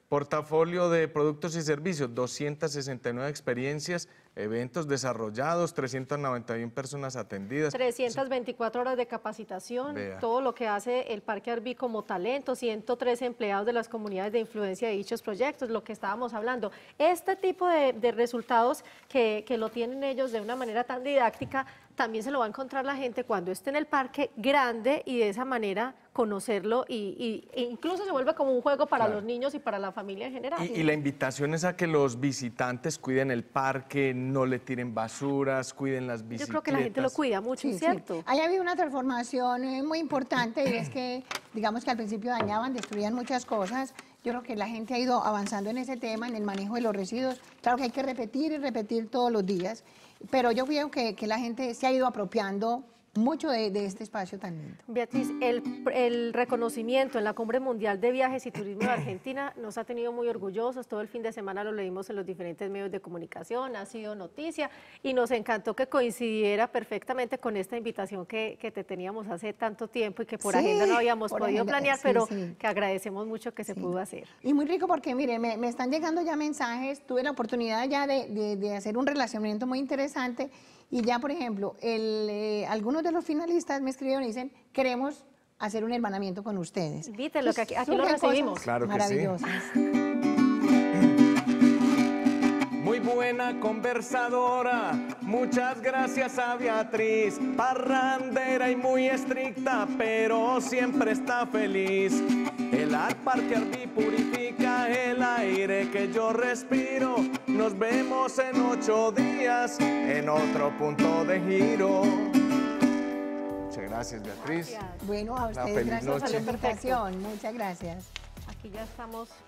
portafolio de productos y servicios, 269 experiencias, eventos desarrollados, 391 personas atendidas. 324 horas de capacitación, todo lo que hace el Parque Arvi como talento, 103 empleados de las comunidades de influencia de dichos proyectos, lo que estábamos hablando. Este tipo de, resultados que, que lo tienen ellos de una manera tan didáctica también se lo va a encontrar la gente cuando esté en el parque grande y de esa manera conocerlo y, e incluso se vuelve como un juego para los niños y para la familia en general. Y, la invitación es a que los visitantes cuiden el parque, no le tiren basuras, cuiden las bicicletas. Yo creo que la gente lo cuida mucho, ¿cierto? Sí. Ahí habido una transformación eh, muy importante y es que, digamos que al principio dañaban, destruían muchas cosas yo creo que la gente ha ido avanzando en ese tema, en el manejo de los residuos. Claro que hay que repetir y repetir todos los días pero yo veo que, que la gente se ha ido apropiando mucho de, este espacio también. Beatriz, el, reconocimiento en la Cumbre Mundial de Viajes y Turismo de Argentina nos ha tenido muy orgullosos. Todo el fin de semana lo leímos en los diferentes medios de comunicación, ha sido noticia y nos encantó que coincidiera perfectamente con esta invitación que, te teníamos hace tanto tiempo y que por agenda no habíamos podido planear, pero que agradecemos mucho que se pudo hacer. Y muy rico porque, mire, me, están llegando ya mensajes, tuve la oportunidad ya de hacer un relacionamiento muy interesante. Y ya, por ejemplo, el, eh, algunos de los finalistas me escribieron y dicen, queremos hacer un hermanamiento con ustedes. Viste, lo que aquí, lo recibimos. Claro que sí muy buena conversadora. Muchas gracias a Beatriz, parrandera y muy estricta, pero siempre está feliz. El arpar que y purifica el aire que yo respiro. Nos vemos en ocho días en otro punto de giro. Muchas gracias, Beatriz. Bueno, a ustedes gracias a la invitación. Muchas gracias. Aquí ya estamos